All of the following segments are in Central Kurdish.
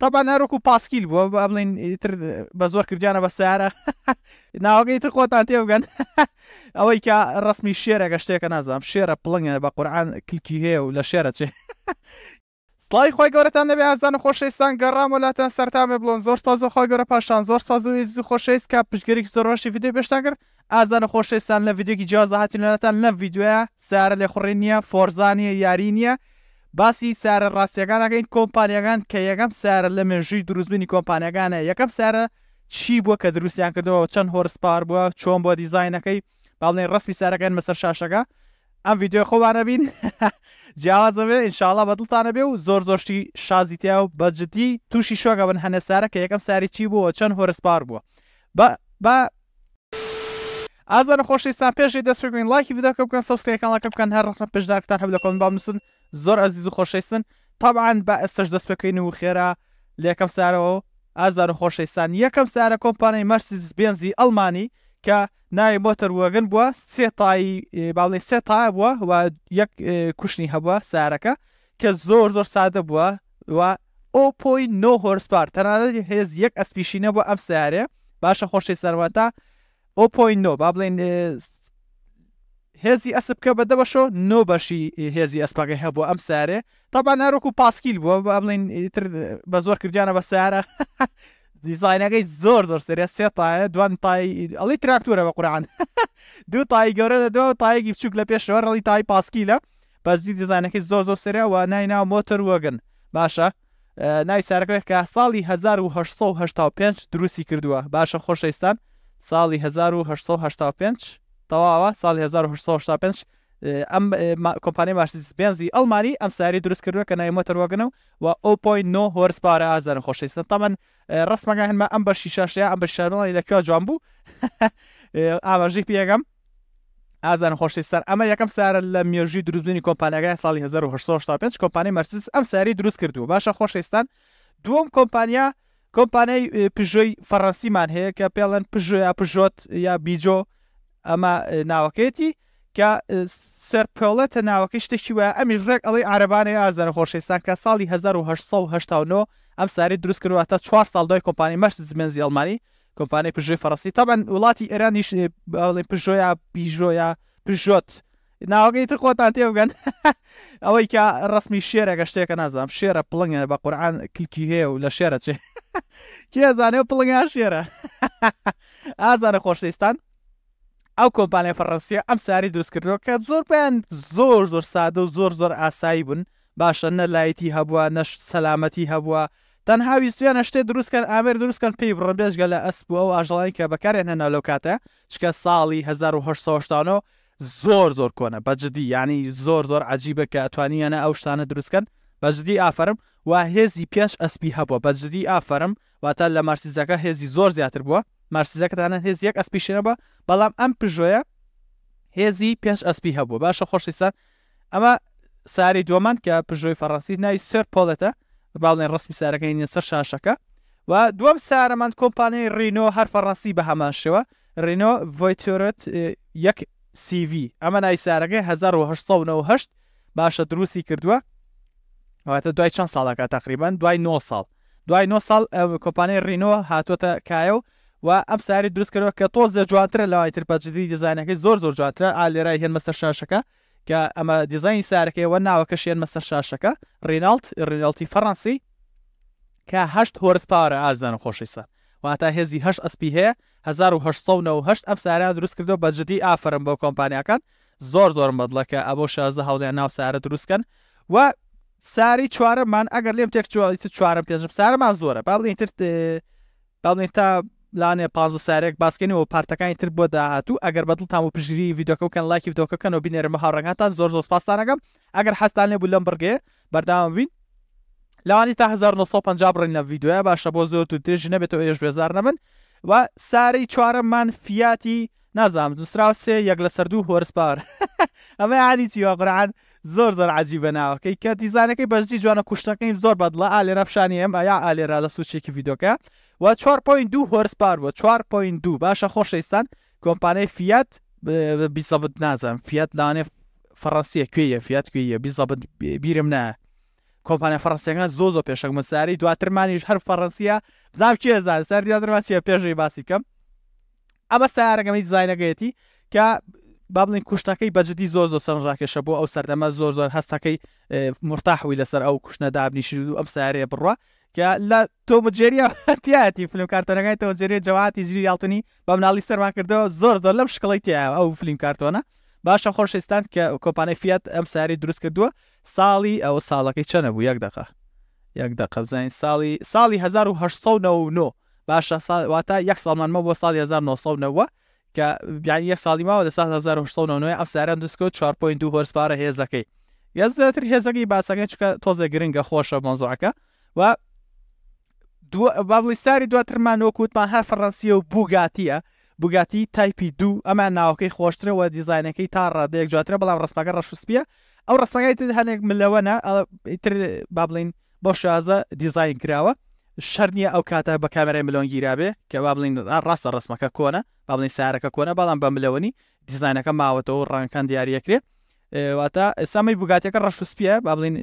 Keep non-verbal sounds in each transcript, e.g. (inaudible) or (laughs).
تاپان هەرۆک و پاسکیل بووە بە بڵین ئیتر بە زۆر کردیانە بە سارە (laughs) ناوەکەی تر خۆتان تێبگەن (laughs) ئەوەی کە ڕستمی شێرەگە شتێکە نازانم شێرە پڵنگە بە قورآان کلکی هەیە و لە شێرە چێ (laughs) سڵی خۆی گەورەتان لەبێ ئازان خۆشەویستان گەڕام وڵاتان سەرتامێ بڵۆن زۆر تازۆ خۆی گەورە پاشان زۆر سازوی زوو خۆشەویست کە پشگەری زۆرۆشی یددیو بشتان کرد ئازانە خۆشەویستان لە یددیوکی جیازاهاتی لەەتان لە یددیوە سارە لێ خوڕێن نیە فۆرزانیە یاری نییە باسی سارە ڕاستیەکانەکەین کۆمپانیەکان کە یەکەم سارە لە مێژوی دروستبوونی کۆمپانیەکانە یەکەم سارە چی بووە کە دروستیان کردەوە چەند هۆرسپار بووە چۆن بۆ دیزینەکەی باڵێن ڕستمی سارەکەن مەسەر شاشەکە ئەم ویددیو خۆوانە بین (laughs) جیاوازەوێ ئینشاءله بەدڵتانە بێ و زۆر زۆشتی شازیتیا و بەجددی تووشی شۆگە بن هەنە سارە کە یەکەم ساری چی بووە چەند هۆرسپار بووە بە ئازار خۆشیستان پێشی دەست بکەین لایکی بدەکە بکەن سەبسکرێکەکە بکەن هەر ڕخە پێشدارکتان هەب لە کۆن با مسن زۆر ئەزیز و خۆشەویستن تاعاان بە ئەسش دەست بکەین و خێرا لە یەکەم سارەوە ئازار و خۆشەویستان یەکەم سارە کۆمپانای مەرسیز بێنزی ئەلمانی کە ناوی مۆتەروەگن بووە سێ تایی باڵی سێ تا بووە و یەک کوشتنی هەبووە سارەکە کە زۆر زۆر سادە بووە و ئۆپۆی نۆ هۆرسپار تەنانەتی هێز یەک ئەسپیشینە بۆ ئەم سیارێ باشە خۆشی سەروەتا ئۆپۆی نۆ با بڵێن هێزی ئەسب بکە بەدەبەشۆ نۆ بەشی هێزی ئەسپاگە هەبوو ئەم سارێ تاپان نارۆک و پاسکیل بووە بڵین تر بە زۆر کردیانە بە سارە (laughs) دیزینەکەی زۆر زۆر سرێ سێ تایە دوان تای ئەڵی تراکتورە بە قورآان (laughs) دوو تای گەورە دەدەوە تایەکی بچوک لە پێشەوە ڕڵی تای پاسکیلە بەزی دیزانەکەی زۆر زۆر سرە و ناینا مۆتر وەگن باشە نای سارەکەی کە ساڵی 1995 دروستی کردووە باشە خۆشەویستان ساڵی 1995 تەواوە ساڵی 1965 ئەم کۆمپانی ماشیز بێنزی ئەلمانی ئەم ساری دروستکردووە کە نایمەتەوەگەن و 0.9 هۆرسپارە ئازارن خۆشەویستن تامان ڕستمەگە هەنمە ئەم بە شیشەشەیە ئەم بە شەرڵی لەکوێ جوان بوو (laughs) ئاماژی پێگەم ئازان خۆشیستان ئەمە یەکەم سارە لە مێژی دروستبوونی کۆمپانیەکە ساڵی 1965 کۆمپانی مەرسز ئەم ساری دروست کردو باشە خۆشەویستان دووەم کۆمپانیا کۆمپانیای پژۆی فەڕەنسیمان هەیە کە پێڵەن پژۆ یا پژۆت یا بیجۆ ئەمە ناوەکەێتی کە سەرپەڵێتە ناوەکەی شتێکی وە ئەمیش ڕێک ئەڵی عربانەی ئازار خۆشەستان کە ساڵی 1970 ئەم ساری دروست کردوە تا 4 ساڵ دوای کۆمپانی مەشت زمێنزی ئەلمانی کۆمپانیای پژۆی فەڕسی تاەن وڵاتی ئێرانیش پژۆیا بیژۆیا پژۆت ناوەکەی تر خۆتان تێبگەن (laughs) ئەوەی کە ڕستمی شێرەکە شتێکە نازانم شێرە پڵنگە بە قورآان کلکی هەیە و لە شێرە چێ (laughs) کێ زانێ پڵنگە شێرە (laughs) ئازانە خۆشتستان ئەو کۆمپانیای فەڕەنسیە ئەم ساری دروستکردەوە کە زۆر بیان زۆر زۆر سادە و زۆر زۆر ئاسایی بوون باشە نەلایەتی هەبووە نەش سەلامەتی هەبووە تەنهاوی سویان شتێ دروستکەن ئامێر دروستکەن پێی بڕبێژگە لە ئەسبوو ئەو ئاژڵانی کە بەکارێن هەنا لەو کاتە چکە ساڵی 1970 زۆر زۆر کۆنە بەجددی ینی زۆر زۆر عجیبە کە ئەتوانیانە ئەو شتانە دروستکەن بەجددی ئافرم و هێزی پێش ئەسپی هەبووە بەجددی ئافرم واتە لە مارسیزەکە هێزی زۆر زیاتر بووە مارسیزەکەتانە هێز یەک ئەسپیشنە بە بەڵام ئەم پژۆیە هێزی پێنج ئەسپی هەبوو باشە خۆشیسان ئەمە ساری دووەمان کە پژۆی فەڕەنسی ناوی سەر پۆڵێتە باڵێن ڕستمی سارەکەی نیە سەر شاشەکە و دووەم سارەمان کۆمپانیای ڕینۆ هەر فەڕەنسی بە هەماشەوە ڕینۆ ڤۆیتۆرت یەک CV ئەمە نای سارەکەی 1970 باشە دروستی کردووە ئەوەتە دوای چەند ساڵەکە تقریبان دوای 9 ساڵ دوای 9 ساڵ کۆپانەی ڕینۆ هاتوۆتە کایە و و ئەم ساری دروستکەەوە کە تۆزە جواترە لەوای تر پەجدی دیزانەکەی زۆر زۆر جواترە ئالێرای هێن مەسەر شاشەکە کە ئەمە دیزانی سارەکەیەوە ناوەکە شێن مەسەر شاشەکە ڕینالت ڕینالتی فەڕەنسی کە هەشت هۆرس پاوەرە ئازان خۆشی سەر واتا هێزی هەش ئەسپی هەیە 1970 ئەم ساریان دروست کردەوە بەجددی ئافرم بۆ کۆمپانیەکان زۆر زۆر مەدلەکە ئەبۆ شازە هەڵیان ناو سارە دروستکەن و ساری چوارەمان ئەگەر لێم تێک چوالیت چوارم پێنجم سارەمان زۆرە باڵین تر باڵین تا لاانێ پ سارێک باسکەنەوە پارتەکانی تر بۆ داهاتوو ئەگەر بەدڵ تام و پژری یددیوکەکەن لایکی دۆکەکەن و بینێرمە هاڕنگاتان زۆر زۆر پاسانەکەم ئەگەر حستانێ بوو لەم بگێ بەرداوام بین لەوانی تا 1950 بڕین لە یددیوە باشە بۆ زۆر و درژ نەبێتەوە ئێش بێزار نەبن و ساری چوارەمان فیاتی نازام دووسراوسێ یەک لە سەردوو هۆرسپار (laughs) ئەمە عادی چیوەقران زۆر زۆر عجیبە ناوەکەی کە دیزانەکەی بەزی جوانە کوشتەکەیم زۆر بەدڵە ئالێرە پیششانی ئەم یا ئالێرا لە سوچێکی ویدۆکە و 4.2 هۆرسپار بووە 4.2 باشە خۆشەویستان کۆمپانای فیات بیسەبت نازم فیات لاانێ فەڕەنسیە کوێیە فیات کوێیە بیزەبت بیرم نە کۆمپانیا فەڕەنسیەکان زۆ زۆ پێشک مساری دواترمانیش هەر فەڕەنسیە بزار کێزان سەر دیادرماسیە پێشەی باسیکەم ئەمە سارەگەمی دیزینەگەیەتی کە با بڵین کوشتەکەی بەجددی زۆر زۆر سەرنجڕاکێشە بۆ ئەو سەردەمە زۆر زۆر هەستەکەی مرتاحوی لەسەر ئەو کوشنە دابنی شرید و ئەم سارێ بڕە کە لە تۆمەجێریە هەتیاتی (laughs) فلم کارتەنەکەی تۆجێری جەواتی زیری یاڵتنی بە مناڵی سەرمان کردەوە زۆر زۆر لەم شکڵی تیا ئەو فلم کارتۆنە باشە خۆشستان کە کۆپانای فات ئەم ساری دروست کردووە ساڵی ئەو ساڵەکەی چەنە بوو یەک دقه یەک دقه بزانین ساڵی ساڵی 1990 باشە واتە یەک ساڵمانمە بۆ ساڵی 1990 کە بیانی یە ساڵی ماوە لە سال 1990 ئەساران دوستکە 4.2 هۆرسپارە هێزەکەی یەزتر هێزەکەی باسەکە چکە تۆزە گرنگە خۆشە مۆزۆعەکە و بابلیستاری دواترمان وەکووتمان هەر فەڕەنسیە و بووگاتیە بگاتی تایپی دوو ئەمان ناوەکەی خۆشترەوە دیزینەکەی تا ڕادەیەک جاترە بەڵام ڕستپەکە ڕەشوسپیە ئەو ڕستەکەی هەنێک ملەوەە ئەتر با بڵین بۆ شازە دیزین کراوە شەرنیە ئەو کاتە بە کامەرای ملۆنگیرابێ کەوا بڵین ڕاستە ڕسمەکە کۆنە با بڵین سیارەکە کۆنە بەڵام بە ملەوەنی دیزانەکە ماوەتەوە ڕانکان دیارەکرێت واتە سامی بگاتەکە ڕەشوسپیە با بڵین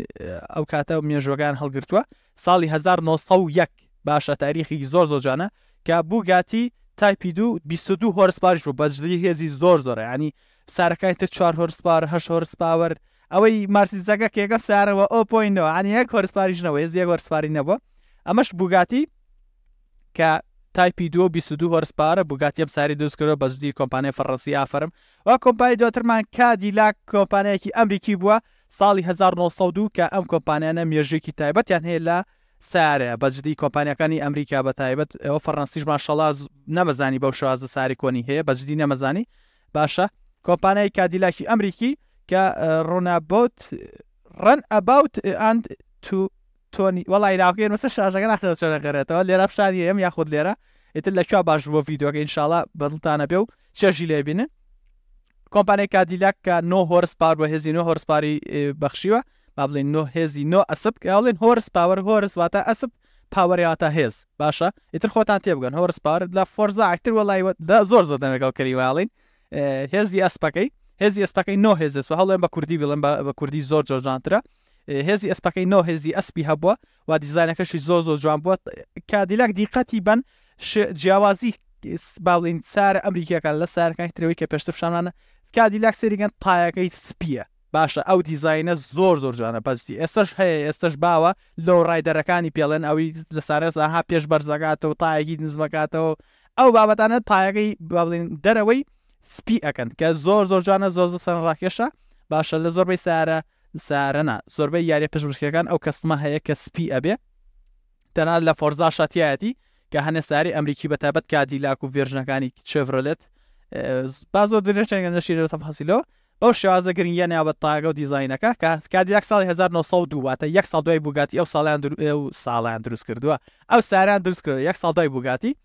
ئەو کاتە مێژۆگان هەڵگرتووە ساڵی 1970 باشە تاریخی زۆر زۆجانە کە بووگاتی تایپی دو 22 هۆرسپارش بوو بەجدی هێزی زۆر زۆرە ینی سارەکەی تر 4 هۆرسپار هە هۆرسپاوەر ئەوەی مارسیزەکە کێگە سارەوە ئۆپۆینەوە ئەنی یەک هۆرسپاریشنەوە ێزیە هۆرسپاری نەبووە ئەمەش بگاتی کە تایپی دو دو هۆرسپارە بگاتیم ساری دروستکردەوە بە زودی کۆمپانیای فەڕەنسی ئافرم و کۆمپانی دواترمان کادیلاک کۆمپانیەکی ئەمریکی بووە ساڵی 1992 کە ئەم کۆمپانیانە مێژێکی تایبەتیان هەیە لە سارە بەجددی کۆمپانیەکانی ئەمریکا بە تایبەت ئەوە فەڕەنسیشمان شەڵاز نەمەزانی بەو شازە ساری کۆنی هەیە بەجددی نەمەزانی باشە کۆمپانیای کادیلاکی ئەمریکی کە ڕۆنابوت ڕەن ئەباوت ئەند تو تۆنی وڵی لاکەێن مەسە شاژەکە ناختە چەرەگەرێتەوە لێرە پیششانی ئەم یاخود لێرە ئتر لە کوێ باش بۆ ڤیددیوەکە ئینشاالله بەدڵتانە پێ و چێژی لێبینن کۆمپانیای کادیلاک کە نۆ هۆرسپار بە هێزی نۆ هۆرسپاری بەخشیوە با بڵین نۆ هێزی نۆ ئەسب کەڵێن هۆرس پاوەەر هۆرسواتە ئەسب پاوەریاتە هێز باشە ئیتر خۆتان تێبگەن هۆرسپار لە فۆرزا ئاکتر وەڵایوە زۆر زۆر دەمەگەڵ کەریواڵین هێزی ئەسپەکەی هێزی ئەسپەکەی نۆ هێزس و هەڵێن بە کوردی بڵێن بە کوردی زۆر جۆژانترە هێزی ئەسپەکەی نۆ هێزی ئەسپی هەبووە و دیزانەکەشی زۆ زۆ جوان بووە کادیلاک دیقەتی بن جیاوازی باڵین سارە ئەمریکیەکان لە سارەکان ترەوەی کە پێشتەفشانانە کادیلاک سریگەن تایەکەی سپیە باشە ئەو دیزینە زۆر زۆر جوانە بەستی ئێستش هەیە ئێستش باوە لەو ڕایدەرەکانی پێڵێن ئەوی لە سارێساها پێش بەرزەکاتەوە تایەکی نزمەکاتەوە ئەو بابەتانە تایەکەی باڵین دەرەوەی سپی ئەەکەن کە زۆر زۆر جوانە زۆر زە سەرڕاکێشە باشە لە زۆربەی سارە سارەنا زۆربەی یاری پشبشکەکان ئەو کەستمە هەیە کە سپی ئەبێ تەنا لە فۆرزا شاتیایەتی کە هەنە ساری ئەمریکی بەتابەت کادیلاک و ڤێژنەکانی چێڤرلێت باز زۆر درێژێنگە نەشیرە تەفحسیلەوە بەو شێوازە گرنگە ناوەت تاگە و دیزینەکە کە کادیلاک ساڵی 1992 واتە یەک ساڵ دوای بگاتی ئەو ساڵیان ساڵیان دروست کردووە ئەو ساریان دروست کرد یەک ساڵ دوای بگاتی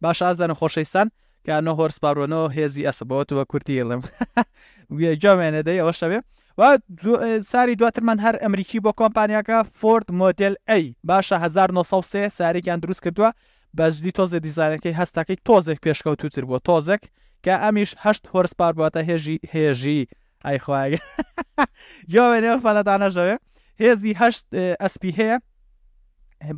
باش ئازانە خۆشەویستان کە نۆ هۆرسپارۆنەوە هێزی ئەسبەوە توە کورتی ئێڵم گوێ (laughs) جامێنەدەی ئەوە شەوێ و ساری دواترمان هەر ئەمریکی بۆ کۆمپانیاکە فۆرد مۆدل ئەی باشە 1993 ساریان دروست کردووە بەجدی تۆزە دیزانەکەی هەستاکەی تۆزێک پێشکەوتوتر بۆ تۆزێک کە ئەمیش هەشت هۆرسپار بواتە هێژی هێژی ئایخواگە (laughs) یۆێنێفەلەدانەژەوێ هێزی هەشت ئەسپی هەیە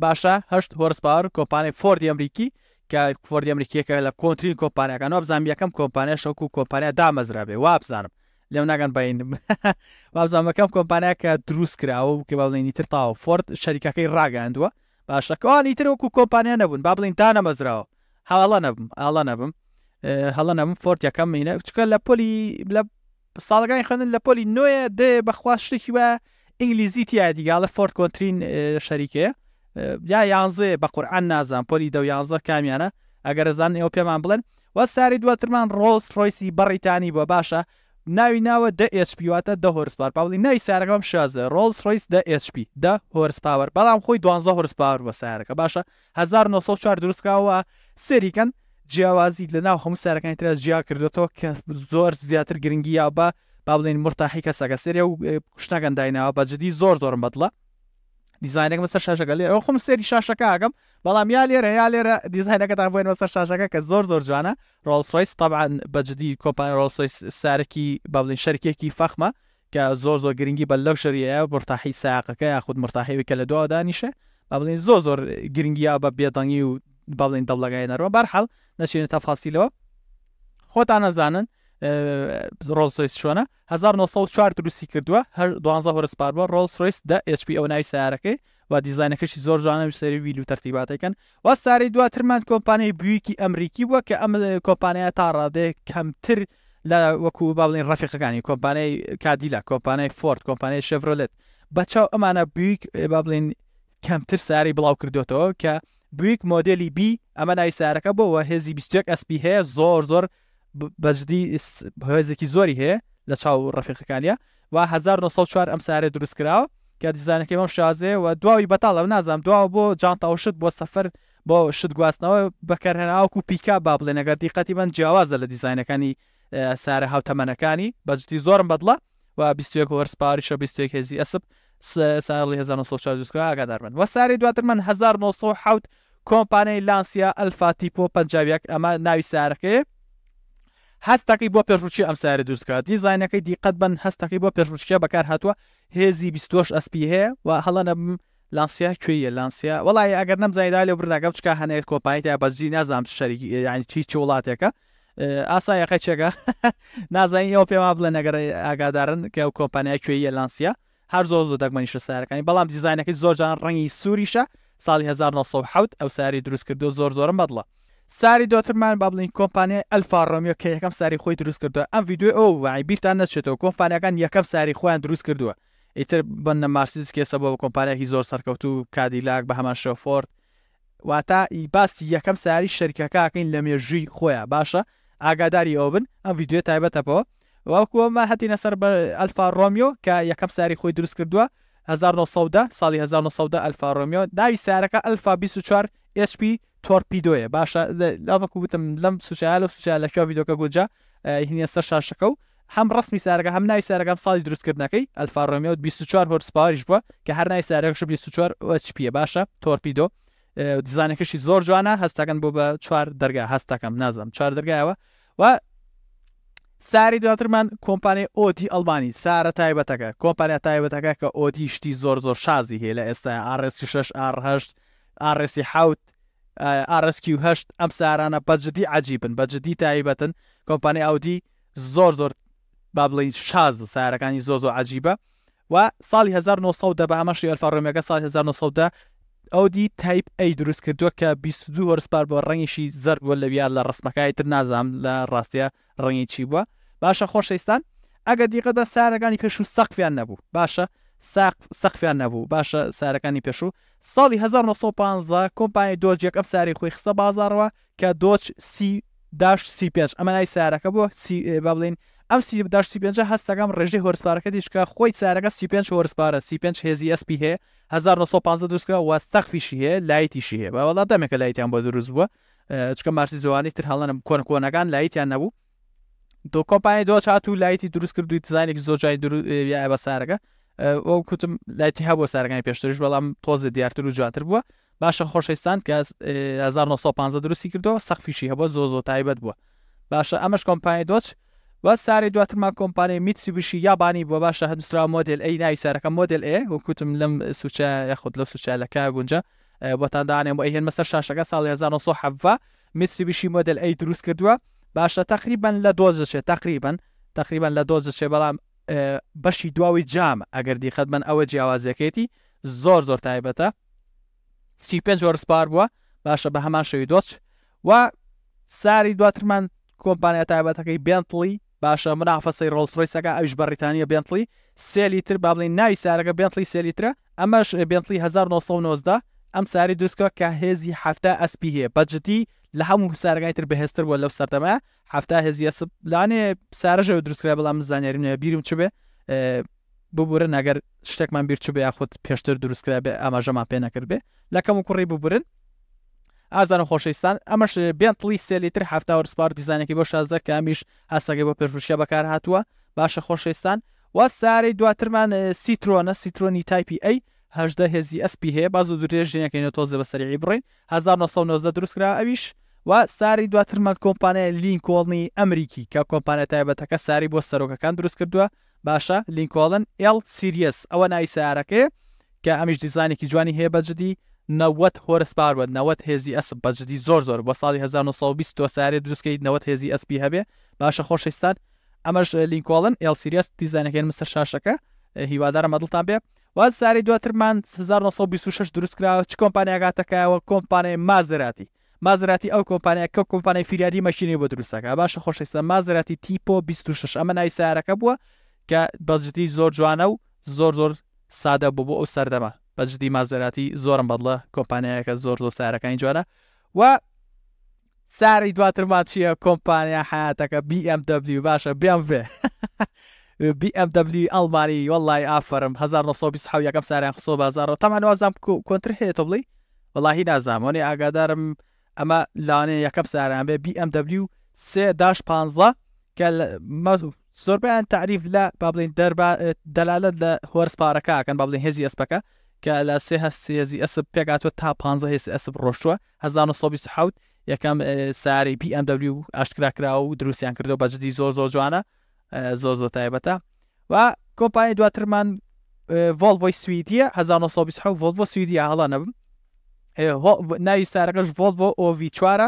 باشە هەشت هۆرسپار کۆمپانی فۆردی ئەمریکی کە فۆردی ئەمریکیەکە لە کۆنتری کۆمپانیەکە نۆ بزانام یەکەم کۆمپانیا شەکو کۆمپانیا دامەزرابێ وابزانم لەو ناگەن باین وازامەکەم (laughs) کۆمپانیاکە دروست کراوە کە بەڵێنی تر تاو فۆرد شەریکەکەی ڕاگەاندووە باشەکەوانی تر وەکو کۆمپانیا نەبوون با بڵین تا نەمەزراوە هەڵە نەبم ئاڵە نەبم هەڵە نەبم فۆرت یەکەم مینە چکە لە پۆلی لە ساڵەکانی خوێنن لە پۆلی نوێە دێ بەخواشتێکی وە ئینگلیزی تیا دیگاڵە فۆرت کۆنترین شەریکەیە یا یانزێ بە قورآان نازان پۆلی دە یانزە کامیانە ئەگەرزان ئەو پێمان بڵێن وە ساری دواترمان ڕۆس ڕۆیسی بەڕیتانی بۆ باشە ناوی ناوە دە ئسپیواتە دە هۆرسپار پاڵی ناوی سارەکەم شازە ڕۆلز ڕۆیس دە ئسپ دە هۆرسپاوەر بەڵام خۆی دوانزە هۆرسپار بە سارەکە باشە 1940 دروستکراوە سریکەن جیاوازی لە ناو هەموو سارەکانی ترە جیا کردێتەوە کە زۆر زیاتر گرنگی یا بە با بڵێن مرتاحی کەسەکە سێری و کوشتەکەنداینەوە بەجددی زۆر زۆرم بەدڵە دیزینەکە مەسەر شاشەکە لێ ئەو خم سێری شاشەکە ئاگەم بەڵام یا لێرە یا لێرە دیزینەکەتان بۆین مەسەر شاشەکە کە زۆر زۆر جوانە ڕۆلسۆیس تاعاان بەجددی کۆپان ڕۆلسۆیس سارەکی بەڵین شەرکێکی فەخمە کە زۆر زۆر گرنگی بە لەو شریە مرتاحی ساقەکە یاخود مرتاحیوی کە لە دووا دانیشە با بڵین زۆر زۆر گرنگیا بە بێدەنگی و بەڵین دەڵگای نەرەوە بەرحەڵ نەچینە تا فاسیلەوە خۆتان نەزانن ڕۆلسیس شوێنە 1940 دروستی کردووە هەر 12 هۆرسپار بە ڕۆلسڕیس دا HP ئەو ناوی سیارەکەی و دیزانەکەشی زۆر جوانە سەری ویل و تەرتیباتەکەن و ساری دواترمان کۆمپانیای بویکی ئەمریکی بووە کە ئەم کۆمپانیا تا ڕادەیە کەمتر لە وەکو با بڵین ڕفیقەکانی کۆمپانای کادیلا کۆمپانای فۆرد کۆمپانای شفرۆلت بەچاو ئەمانە بویک با بڵین کەمتر ساری بڵاو کردوێتەوە کە بویک مۆدلی بی ئەمە نای سارەکە بۆەوە هێزی 21 SP هەیە زۆر زۆر بەجددی هێزێکی زۆری هەیە لە چاو ڕفیقەکانیا و 1940 ئەم سارێ دروست کراوە کە دیزانەکەی بەم شازێ و دواوی بەتاڵە نازانام دواوە بۆ جانتاوشت بۆ سەفەر بۆ شت گواستنەوە بەکەرهێناوەکو پیکا با بڵێنەگە دیقەتی من جیاوازە لە دیزینەکانی سارە هاوتەمەنەکانی بەجددی زۆرم بەدڵە و 21 وەرسپاریشە 21 هێزی ئەسب ساڵی 1940 ئاگادار من وە ساری دواتر من 1970 کۆمپانیای لانسیا ئەلفاتیپۆ پنجاویەک ئەمە ناوی سارەکەی هەستەقی بۆ پێشروچی ئەم سارە دروستکات دیزانەکەی دیقەت بن هەستەقی بۆ پێشروچە بەکار هاتووە هێزی 20 ئەسپی هەیە و هەڵەنە لانسیا کوێیە لانسیا وڵی ئەگەر نەمزایدا لێ برداگە بچکە هەنێت کۆپایتە بەجی نازام شەریکی یانی چی وڵاتێکە ئاسایەکە چێگە (laughs) نازانین ئەو پێما بڵێ نەگەر ئاگادارن کە ئەو کۆمپانیا کوێیە لانسیا هەر زۆ زۆ دەگمەنیشە سارەکانی بەڵام دیزانەکەی زۆرجان ڕەنی سووریشە ساڵی 1970 ئەو ساری دروست کردو زۆر زۆرم بەدڵە ساری دواترمان با بڵین کۆمپانیای ئەلفاڕۆمیۆ کە یەکەم ساری خۆی دروست کردووە ئەم یددیو ئەو وای بیرتان نەچێتەوە کۆمپانیەکان یەکەم ساری خۆیان دروست کردووە ئیتر بن نەمارسیز کێسە بۆ کۆمپانیەکی زۆر سەرکەوت و کادیلاک بە هەمان شۆفۆرد واتا باسی یەکەم ساری شەرکەکەکەین لە مێژووی خۆیان باشە ئاگاداری ئەو بن ئەم یددیو تایبەتەپەوە واوکووەمە هەتیە سەر بە ئەلفا ڕۆمیۆ کە یەکەم ساری خۆی دروست کردووە 1970 ساڵی 1970 ئەلفا ڕۆمیۆ داوی سارەکە ئەلفا 24 SP تۆرپیدۆیە باشە لاوەکو وتم لەم سوشال و سوشال لە کۆڤیدۆکە گوجا هینە سەر شاشەکە و هەم ڕستمی سارەکە هەم ناوی سارەکەم ساڵی دروستکردنەکەی ئەلفاڕۆمیوت 24 هۆرسپاریش بووە کە هەر نای سارەکەش 24 چپیە باشە تۆرپیدۆ دزانەکەشی زۆر جوانە هەستاکەن بۆ بە چوار دەرگا هەستاکەم نازم چوار دەرگایەوە و ساری دواترمان کۆمپانی ئۆتی ئەلبانی سارە تایبەتەکە کۆمپانیا تایبەتەکە کە ئۆتی شتی زۆر زۆر شازی هەیە لە ئێستا ئارسی 6 ئاهشت ئارسی حوت ئارسکی و هەشت ئەم سارانە بەجددی عجیبن بەجددی تایبەتن کۆمپانی ئاودی زۆر زۆر با بڵین شاز سارەکانی زۆ زۆ عجیبە و ساڵی 1970 بە ئەمەشی ئەلفاڕۆمەکە سال 1970 ئەودی تایپ ئەی دروست کردووە کە 22 وەرزپار بۆ ڕنگیشی زەر بووە لە ویار لە ڕسمەکەی تر نازام لە ڕاستە ڕنگی چی بووە باشە خۆشەویستان ئەگە دیقەدا سارەکانی پێش و سەقیان نەبوو باشە سەقفیان نەبوو باشە سارەکانی پێشوو ساڵی 1950 کۆمپانی دۆجێک ئەم ساری خۆی خستە بازارەوە کە دۆچ سی داش سی پێ ئەمەای سارەکە بۆ با بڵین ئەم سی داش سی پێ هەستەکەم ڕێژەی هۆرسپارەکە دیشکە خۆی سارەکە سی پێ هۆرسپارە سی پێ هێزی SP هەیە 1950 دوستکە و سەقفیشی هەیە لایتیشی هەیە بەوەڵا دەمێکە لایتیان بۆ دروست بووە چکە مارسی زوانی تر هەڵەنم کۆن کۆنەکان لایتیان نەبوو دۆ کۆمپانی دۆ چات و لایتی دروست کرد و دزانێک زۆجای بە سارەکە ئەو کوتم لایتی ها بۆ سارەکانی پێشترش بەڵام تۆزە دیارتر و جواتر بووە باشە خۆشەویستان کە 1950 دروستی کردەوە سەخفیشی هەبە زۆ زۆ تایبەت بووە باشە ئەمەش کۆمپانی دۆچ و ساری دواترمان کۆمپانی میتسیبیشی یابانی بووە باشە هەدوسرا مۆدل ئەی نای سارەکە مۆدل ئێ وکوتم لەم سوچە یخود لە سوچالەکە گونجە بۆتاندانێم بۆ هێن مەسەر شاشەکە ساڵ 1970 میتسیبیشی مۆدل ئەی دروست کردووە باشە تقریبان لە دۆزشێ تقریبان تقریبان لە دۆزشێ بەڵام بەشی دواوی جام ئەگەر دیخەت من ئەوە جیاوازەکەێتی زۆر زۆر تایبەتە سی پێنج وەرزپار بووە باشە بە هەمان شەوی دۆچ و ساری دواترمان کۆمپانیا تایبەتەکەی بنتلی باشە منافەسی ڕۆلسڕیسەکە ئەوش بەریتانیا بنتلی سێلیتر با بڵین ناوی سارەکە بنتلی سێلیترە ئەمەش بنتلی 1990 ئەم ساری دوستکە کە هێزی هەفتە ئەسپی هەیە بەجددی لە هەموو سارگای تر بەهێستر بووە لەو سەردەمە هەفتا هێزیە لانێ سارەژە درستکرا بەڵام زانیاریم بیرم چ بێ ببورن ئەگەر شتێکمان بیرچ بێ یاخود پێشتر دروستکرا بێ ئاماژەمان پێ نەکرد بێ لەکەم و کوڕی ببورن ئازان خۆشەویستان ئەمەش بێنتڵی سێلیتر هەفتا وەرسپار دیزانێکی بۆ شازە کامیش هەسەگەی بۆ پێشوشە بەکار هاتووە باشە خۆشەویستان وا ساری دواترمان سیترۆنە سیترۆنی تایپی ئەی هەدە هێزی ئەسپی هەیە باز و درێژ ژینەکەی تۆزە بە سەری بڕین 1990 دروستکرا ئەویش و ساری دواترمەند کۆمپانیای لینکۆڵنی ئەمریکی کە کۆمپانیای تایبەتەکە ساری بۆ سەرۆکەکان دروست کردووە باشە لینکۆڵن ئل سیریس ئەوە نای سیارەکەی کە ئەمیش دیزانێکی جوانی هەیە بەجددی 90 هۆرسپاروە 90 هێزی ئەس بەجددی زۆر زۆر بە ساڵی 1920 ساری دروستکەی 90 هێزی ئەسپی هەبێ باشە خۆشستان ئەمەش لینکۆڵن ئل سیریس دیزانەکەن مسە شاشەکە هیوادارە مەدڵتان بێ واز ساری دواترمان 1926 دروستکراوە چ کۆمپانیاگاتەکەەوە کۆمپانیای مازراتی مازراتی ئەو کۆمپانیا کە کۆمپانای فریاری مەشینی بۆ دروستەکە باشە خۆشەویستە مازراتی تیپۆ 26 ئەمە نای سیارەکە بووە کە بەجدی زۆر جوانە و زۆر زۆر سادە بوو بۆ ئەو سەردەمە بەجدی مازراتی زۆرم بەدڵە کۆمپانیایەکە زۆر زۆر سارەکانی جوانە و ساری دواترمان چیە کۆمپانیا حیاتەکە BMW باشە BMW BMW (laughs) ئەلمانی وەڵی ئافرم 1920 یەکەم ساریان خسۆ بازار و تەمان وازام کۆنتر هەیە تۆ بڵی وڵی نازام وەنی ئاگادارم ئەمە لاانێ یەکە ساریان بێ BMW سێ داش پ کە زۆربیان تعریف لە با بڵین دەلالت لە هۆرسپارەکەکەن با بڵین هێزی ئەسپەکە کە لە سێ هەستێزی ئەسب پێگاتوە تا پ هێز ئەسب ڕۆشتووە 1970 یەکەم ساری BMW ئاشکراکرا و دروستیان کردو بەجددی زۆر زۆر جوانە زۆر زۆر تایبەتە و کۆمپانی دواترمان ڤڵ ڤۆی سویدە 1970 ڤڵ ڤۆ سویدیا هەڵە نەبم ناوی سارەکەش ڤۆڵ بۆ ئۆڤ چوارە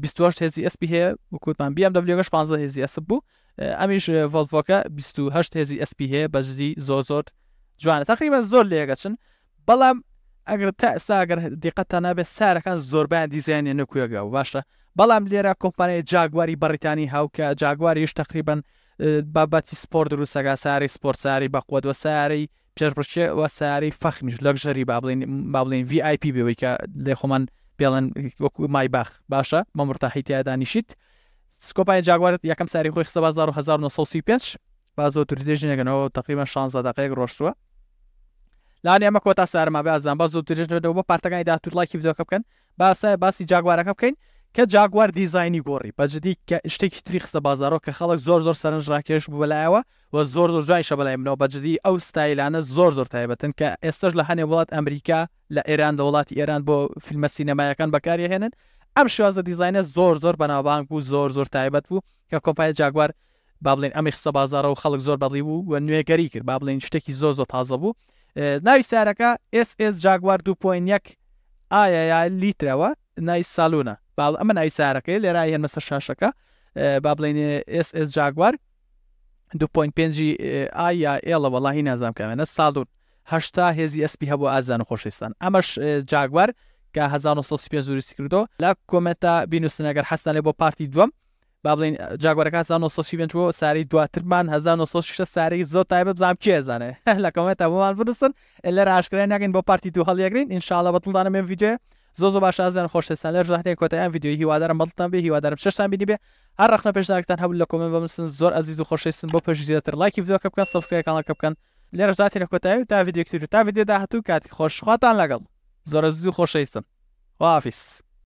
28 هێزی ئەسپی هەیە وکوتمان بیام دەبلگەش 15 هێزی ئەس بوو ئەمیش ڤۆڵڤۆکە 28 هێزی ئەسپی هەیە بەژی زۆ زۆر جوانە تقریبە زۆر لێگەچن بەڵام ئەگەر تا ساگەر دیقەتە نابێت سارەکان زۆربیان دیزیانێ نکوێگە باشە بەڵام لێرە کۆمپانیای جاگواری بەریتانی هاوکە جاگواریش تقریبان بابەتی سپۆرت دروستەکە ساری سپۆرتساری بەقوەدوە ساری پێشڕشێ وە ساری فەخمیش لەکژەری با بڵین با بڵین VIP بێەوەی کە لێ خۆمان بێڵەن وەکو مایباخ باشە مەمرتاحیتیا دانیشیت سکۆپای جاگوارت یەکەم ساری خۆی خسە 1935 با زۆ تردێژنێگەنەوە تقریبا 16 دقەیەک ڕۆشتووە لاان ئەمە کۆتا سارما بازان بە زۆ ترژێتەوە بە پارتەکانی داتور لای کیفزۆکە بکەن باسە باسی جاگوارەکە بکەین کە جاگوار دیزانی گۆڕی بەجددی کە شتێکی تری خستە بازارۆ کە خەڵک زۆر زۆر سەرنج ڕاکێش بەلایەوە و زۆر زۆر جایشە بەلای منەوە بەجددی ئەو ستایلانە زۆر زۆر تایبەتن کە ئێستش لە هەنێ وڵات ئەمریکا لە ئێران لە وڵاتی ئێران بۆ فیلمە سینەمایەکان بەکارهێنن ئەم شوازە دیزینە زۆر زۆر بەناوبانک بوو زۆر زۆر تایبەت بوو کە کۆمپای جاگوار با بڵێن ئەمی خسە بازارە و خەڵک زۆر بەڵی بوو و نوێگەری کرد با بڵێن شتێکی زۆر زۆر تازە بوو ناوی سارەکە SS جاگوار 2.1 ئایا یا لیترەوە نای سالونە باڵ ئەمە نایسارەکەی لێرای هێن مەسەر شاشەکە با بڵێنێ SS جاگوار 2.5 ئایا ئێڵە وەڵی نازام کامێنە ساڵون هشتا هێزی ئەسپی هەبوو ئازان و خۆشستان ئەمەش جاگوار کە 1950 زوریستی کردو لە کۆمەتا بینوسنەگەر حستانێ بۆ پارتی دووەم با بڵین جاگوارەکە 1950 ساری دواترمان 1960 ساری زۆ تایبە بزانام کێزانێ (laughs) لە کۆمەتا بۆمان بنووسن لە ڕاشکرێن ناگەین بۆ پارتی دو هەڵیەگرین ئینشاالله بەتڵدانە مێ یددیوێ زۆ زۆ باش ئازان خۆشستان لە ژاتێک کۆتیان یددیو هیوادارم بەڵتان بێ هیوادارم ششتان بینی بێ هەر ڕخنە پێشداکتان هەبول لە کۆمن بمسن زۆر ئەزیز و خۆشستن بۆ پێش زیاتر لایکی ڤیددیوکە بکەن سفکەکانەکە بکەن لێرە ژاتێک کۆتایی تا یددیوکتتر تا یددیدا هەتوو کاتی خۆشخواتان لەگەڵ زۆر زی و خۆشەستن وافیس.